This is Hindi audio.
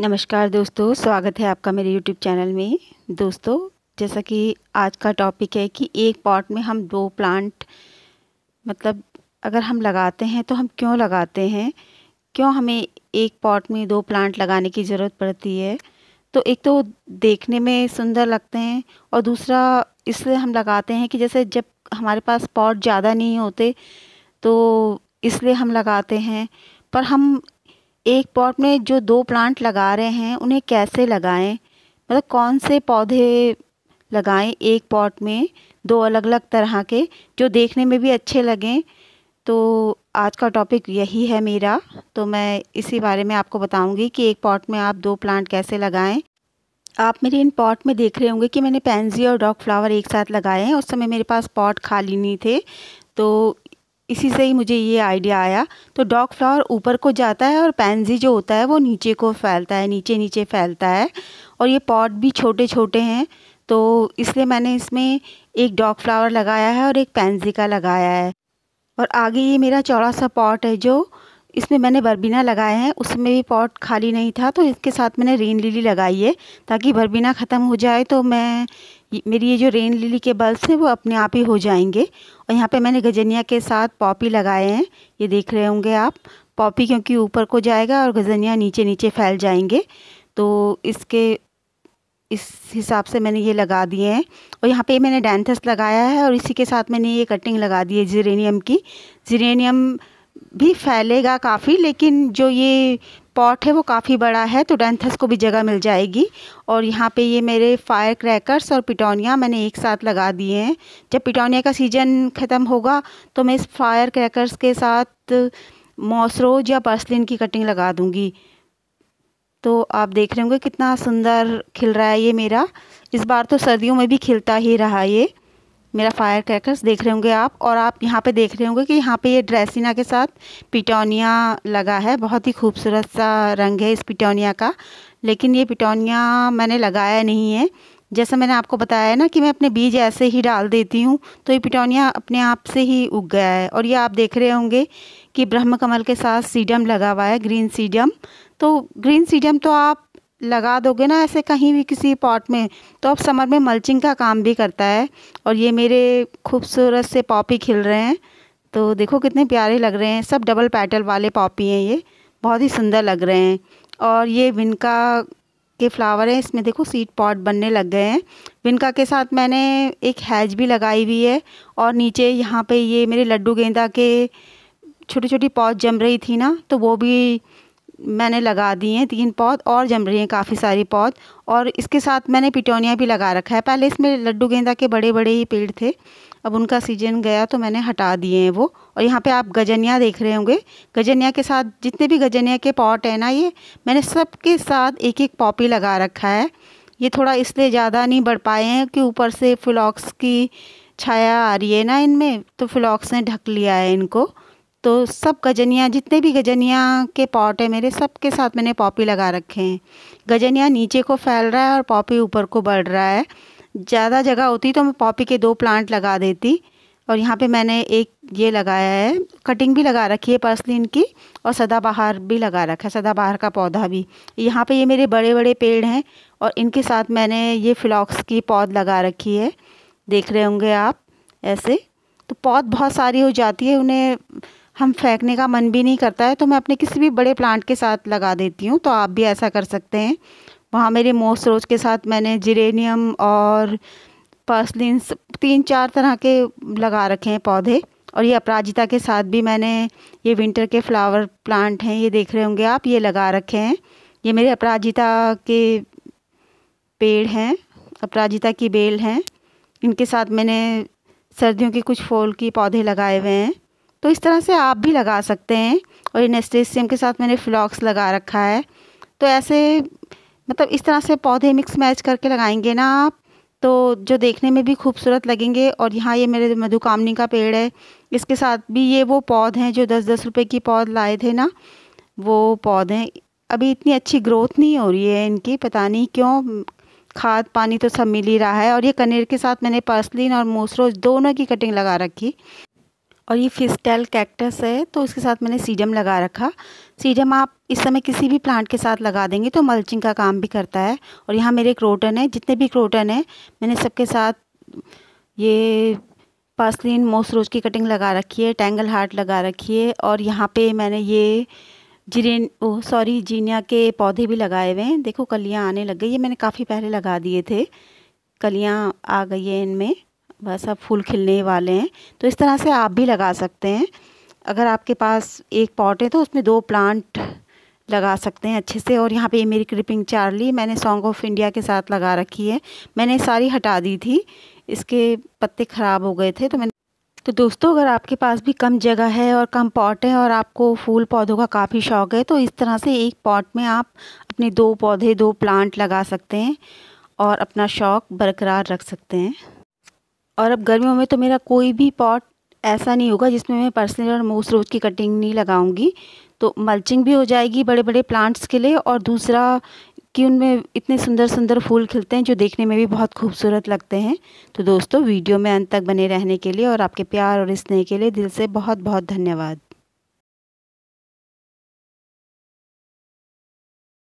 नमस्कार दोस्तों स्वागत है आपका मेरे YouTube चैनल में दोस्तों जैसा कि आज का टॉपिक है कि एक पॉट में हम दो प्लांट मतलब अगर हम लगाते हैं तो हम क्यों लगाते हैं क्यों हमें एक पॉट में दो प्लांट लगाने की ज़रूरत पड़ती है तो एक तो देखने में सुंदर लगते हैं और दूसरा इसलिए हम लगाते हैं कि जैसे जब हमारे पास पॉट ज़्यादा नहीं होते तो इसलिए हम लगाते हैं पर हम एक पॉट में जो दो प्लांट लगा रहे हैं उन्हें कैसे लगाएं मतलब कौन से पौधे लगाएं एक पॉट में दो अलग अलग तरह के जो देखने में भी अच्छे लगें तो आज का टॉपिक यही है मेरा तो मैं इसी बारे में आपको बताऊंगी कि एक पॉट में आप दो प्लांट कैसे लगाएं आप मेरे इन पॉट में देख रहे होंगे कि मैंने पेंजी और डॉग फ्लावर एक साथ लगाए हैं उस समय मेरे पास पॉट खाली नहीं थे तो इसी से ही मुझे ये आइडिया आया तो डॉग फ्लावर ऊपर को जाता है और पैंजी जो होता है वो नीचे को फैलता है नीचे नीचे फैलता है और ये पॉट भी छोटे छोटे हैं तो इसलिए मैंने इसमें एक डॉग फ्लावर लगाया है और एक पैंजी का लगाया है और आगे ये मेरा चौड़ा सा पॉट है जो इसमें मैंने बरबीना लगाए हैं उसमें भी पॉट खाली नहीं था तो इसके साथ मैंने रेन लिली लगाई है ताकि बरबीना ख़त्म हो जाए तो मैं मेरी ये जो रेन लिली के बल्स हैं वो अपने आप ही हो जाएंगे और यहाँ पे मैंने गजनिया के साथ पॉपी लगाए हैं ये देख रहे होंगे आप पॉपी क्योंकि ऊपर को जाएगा और गजनिया नीचे नीचे फैल जाएंगे तो इसके इस हिसाब से मैंने ये लगा दिए हैं और यहाँ पे मैंने डेंथस लगाया है और इसी के साथ मैंने ये कटिंग लगा दी है जीरेनियम की जीरेनियम भी फैलेगा काफ़ी लेकिन जो ये पॉट है वो काफ़ी बड़ा है तो डेंथस को भी जगह मिल जाएगी और यहाँ पे ये मेरे फायर क्रैकर्स और पिटोनिया मैंने एक साथ लगा दिए हैं जब पिटोनिया का सीज़न ख़त्म होगा तो मैं इस फायर क्रैकर्स के साथ मॉसरोज या पर्सलिन की कटिंग लगा दूँगी तो आप देख रहे होंगे कितना सुंदर खिल रहा है ये मेरा इस बार तो सर्दियों में भी खिलता ही रहा ये मेरा फायर क्रैकर्स देख रहे होंगे आप और आप यहाँ पे देख रहे होंगे कि यहाँ पे ये ड्रेसिना के साथ पिटोनिया लगा है बहुत ही खूबसूरत सा रंग है इस पिटोनिया का लेकिन ये पिटोनिया मैंने लगाया नहीं है जैसा मैंने आपको बताया है ना कि मैं अपने बीज ऐसे ही डाल देती हूँ तो ये पिटोनिया अपने आप से ही उग गया है और ये आप देख रहे होंगे कि ब्रह्म कमल के साथ सीडम लगा हुआ है ग्रीन सीडम तो ग्रीन सीडम तो आप लगा दोगे ना ऐसे कहीं भी किसी पॉट में तो अब समर में मल्चिंग का काम भी करता है और ये मेरे खूबसूरत से पॉपी खिल रहे हैं तो देखो कितने प्यारे लग रहे हैं सब डबल पैटल वाले पॉपी हैं ये बहुत ही सुंदर लग रहे हैं और ये विनका के फ्लावर हैं इसमें देखो सीट पॉट बनने लग गए हैं विनका के साथ मैंने एक हैज भी लगाई हुई है और नीचे यहाँ पे ये मेरे लड्डू गेंदा के छोटी छोटी पॉट जम रही थी ना तो वो भी मैंने लगा दी हैं तीन पौध और जम रही हैं काफ़ी सारी पौध और इसके साथ मैंने पिटोनिया भी लगा रखा है पहले इसमें लड्डू गेंदा के बड़े बड़े ही पेड़ थे अब उनका सीजन गया तो मैंने हटा दिए हैं वो और यहाँ पे आप गजनिया देख रहे होंगे गजनिया के साथ जितने भी गजनिया के पॉट हैं ना ये मैंने सबके साथ एक एक पॉपी लगा रखा है ये थोड़ा इसलिए ज़्यादा नहीं बढ़ पाए हैं कि ऊपर से फ्लॉक्स की छाया आ रही है ना इनमें तो फ्लॉक्स ने ढक लिया है इनको तो सब गजनिया जितने भी गजनिया के पॉट है मेरे सब के साथ मैंने पॉपी लगा रखे हैं गजनिया नीचे को फैल रहा है और पॉपी ऊपर को बढ़ रहा है ज़्यादा जगह होती तो मैं पॉपी के दो प्लांट लगा देती और यहाँ पे मैंने एक ये लगाया है कटिंग भी लगा रखी है पर्सलिन की और सदाबहार भी लगा रखा है सदाबहार का पौधा भी यहाँ पे ये मेरे बड़े बड़े पेड़ हैं और इनके साथ मैंने ये फ्लॉक्स की पौध लगा रखी है देख रहे होंगे आप ऐसे तो पौध बहुत सारी हो जाती है उन्हें हम फेंकने का मन भी नहीं करता है तो मैं अपने किसी भी बड़े प्लांट के साथ लगा देती हूँ तो आप भी ऐसा कर सकते हैं वहाँ मेरे मोस रोज के साथ मैंने जिरेनियम और पर्सलिन तीन चार तरह के लगा रखे हैं पौधे और ये अपराजिता के साथ भी मैंने ये विंटर के फ्लावर प्लांट हैं ये देख रहे होंगे आप ये लगा रखे हैं ये मेरे अपराजिता के पेड़ हैं अपराजिता की बेल हैं इनके साथ मैंने सर्दियों के कुछ फूल की पौधे लगाए हुए हैं तो इस तरह से आप भी लगा सकते हैं और इन एस्टेसियम के साथ मैंने फ्लॉक्स लगा रखा है तो ऐसे मतलब इस तरह से पौधे मिक्स मैच करके लगाएंगे ना आप तो जो देखने में भी खूबसूरत लगेंगे और यहाँ ये मेरे मधुकामनी का पेड़ है इसके साथ भी ये वो पौध हैं जो दस दस रुपये की पौध लाए थे ना वो पौधे हैं अभी इतनी अच्छी ग्रोथ नहीं हो रही है इनकी पता नहीं क्यों खाद पानी तो सब मिल ही रहा है और ये कनेर के साथ मैंने पर्सलिन और मोसरोज दोनों की कटिंग लगा रखी और ये फिस्टेल कैक्टस है तो इसके साथ मैंने सीजम लगा रखा सीजम आप इस समय किसी भी प्लांट के साथ लगा देंगे तो मल्चिंग का काम भी करता है और यहाँ मेरे क्रोटन है जितने भी क्रोटन है मैंने सबके साथ ये पासलिन मोसरोज की कटिंग लगा रखी है टैंगल हार्ट लगा रखी है और यहाँ पे मैंने ये जिरेन ओ सॉरी जीनिया के पौधे भी लगाए हुए हैं देखो कलियाँ आने लग गई ये मैंने काफ़ी पहले लगा दिए थे कलियाँ आ गई है इनमें बस अब फूल खिलने वाले हैं तो इस तरह से आप भी लगा सकते हैं अगर आपके पास एक पॉट है तो उसमें दो प्लांट लगा सकते हैं अच्छे से और यहाँ पे मेरी क्रिपिंग चार्ली मैंने सॉन्ग ऑफ इंडिया के साथ लगा रखी है मैंने सारी हटा दी थी इसके पत्ते ख़राब हो गए थे तो मैंने तो दोस्तों अगर आपके पास भी कम जगह है और कम पॉट है और आपको फूल पौधों का काफ़ी शौक है तो इस तरह से एक पॉट में आप अपने दो पौधे दो प्लांट लगा सकते हैं और अपना शौक बरकरार रख सकते हैं और अब गर्मियों में तो मेरा कोई भी पॉट ऐसा नहीं होगा जिसमें मैं पर्सनल और मोस रोज की कटिंग नहीं लगाऊंगी तो मल्चिंग भी हो जाएगी बड़े बड़े प्लांट्स के लिए और दूसरा कि उनमें इतने सुंदर सुंदर फूल खिलते हैं जो देखने में भी बहुत खूबसूरत लगते हैं तो दोस्तों वीडियो में अंत तक बने रहने के लिए और आपके प्यार और स्नेह के लिए दिल से बहुत बहुत धन्यवाद